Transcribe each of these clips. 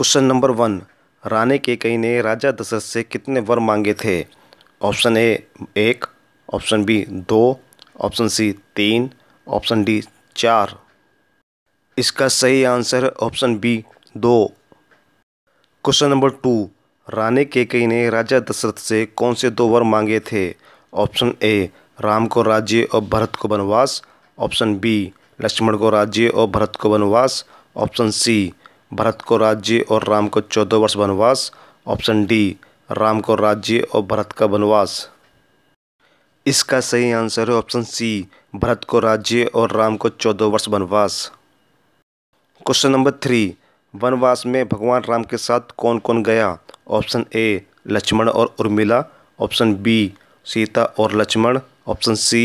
question number one रानी केकई ने राजा दशरथ से कितने वर मांगे थे ऑप्शन ए एक ऑप्शन बी दो ऑप्शन सी तीन ऑप्शन डी चार इसका सही आंसर ऑप्शन बी दो क्वेश्चन नंबर टू रानी कई ने राजा दशरथ से कौन से दो वर मांगे थे ऑप्शन ए राम को राज्य और भरत को वनवास ऑप्शन बी लक्ष्मण को राज्य और भरत को वनवास ऑप्शन सी भरत को राज्य और राम को चौदह वर्ष वनवास ऑप्शन डी राम को राज्य और भरत का वनवास इसका सही आंसर है ऑप्शन सी भरत को राज्य और राम को चौदह वर्ष वनवास क्वेश्चन नंबर थ्री वनवास में भगवान राम के साथ कौन कौन गया ऑप्शन ए लक्ष्मण और उर्मिला ऑप्शन बी सीता और लक्ष्मण ऑप्शन सी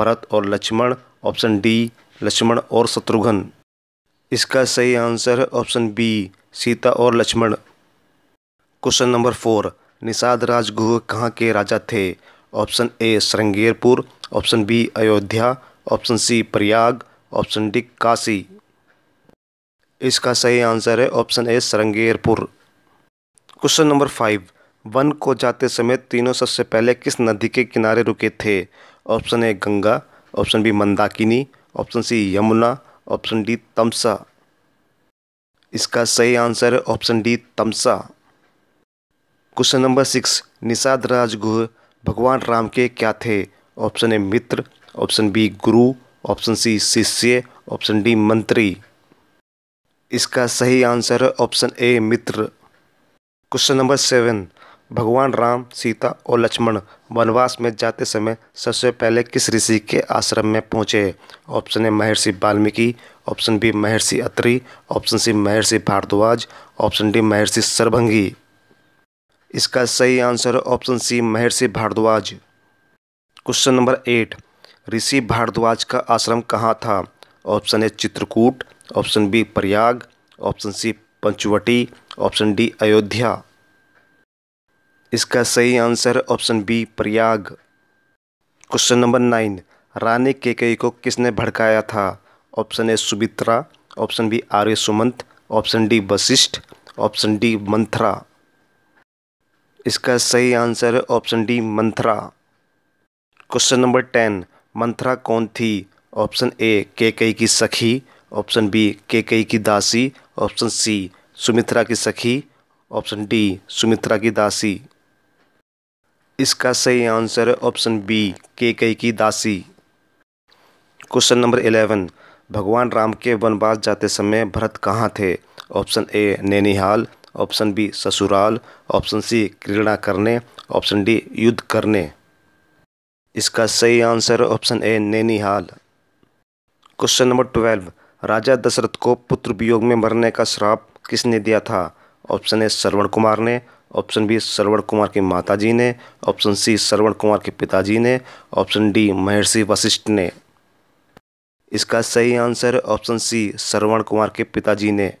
भरत और लक्ष्मण ऑप्शन डी लक्ष्मण और शत्रुघ्न इसका सही आंसर है ऑप्शन बी सीता और Lakshman question number four Nishad Rajguh कहाँ के राजा थे option A Shringverpur option B Ayodhya option C Prayag option D Kashi इसका सही आंसर है option A Shringverpur question number five वन को जाते समय तीनों सबसे पहले किस नदी के किनारे रुके थे option A Ganga option B Mandakini option C Yamuna option D Tamsa इसका सही आंसर है option D Tamsa question number six Nishad Rajguh भगवान राम के क्या थे ऑप्शन ए मित्र ऑप्शन बी गुरु ऑप्शन सी शिष्य ऑप्शन डी मंत्री इसका सही आंसर है ऑप्शन ए मित्र क्वेश्चन नंबर सेवन भगवान राम सीता और लक्ष्मण वनवास में जाते समय सबसे पहले किस ऋषि के आश्रम में पहुँचे ऑप्शन ए महर्षि वाल्मीकि ऑप्शन बी महर्षि अत्री option C Maharshi Bhardwaj option D महर्षि सरभंगी इसका सही answer option C Maharshi Bharadwaj question number eight Rishi Bharadwaj का आश्रम कहाँ था option A Chitrakoot option B Prayag option C Panchavati option D Ayodhya इसका सही answer option B Prayag question number nine रानी केकई को किसने भड़काया था option A Sumitra option B Arya Sumant option D Vashishtha option D Manthara इसका सही answer option D Manthara question number ten Manthara कौन थी ऑप्शन ए केकई की सखी ऑप्शन बी केकई की दासी ऑप्शन सी सुमित्रा की सखी ऑप्शन डी सुमित्रा की दासी इसका सही आंसर है ऑप्शन बी के कई की दासी क्वेश्चन नंबर इलेवन भगवान राम के वनवास जाते समय भरत कहाँ थे ऑप्शन ए नैनिहाल ऑप्शन बी ससुराल ऑप्शन सी क्रीड़ा करने ऑप्शन डी युद्ध करने इसका सही आंसर ऑप्शन ए नैनिहाल क्वेश्चन नंबर ट्वेल्व राजा दशरथ को पुत्र वियोग में मरने का श्राप किसने दिया था ऑप्शन ए श्रवण कुमार ने ऑप्शन बी श्रवण कुमार के माताजी ने ऑप्शन सी श्रवण कुमार के पिताजी ने ऑप्शन डी महर्षि वशिष्ठ ने इसका सही answer option C Shravan Kumar के पिताजी ने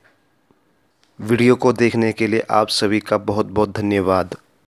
वीडियो को देखने के लिए आप सभी का बहुत बहुत धन्यवाद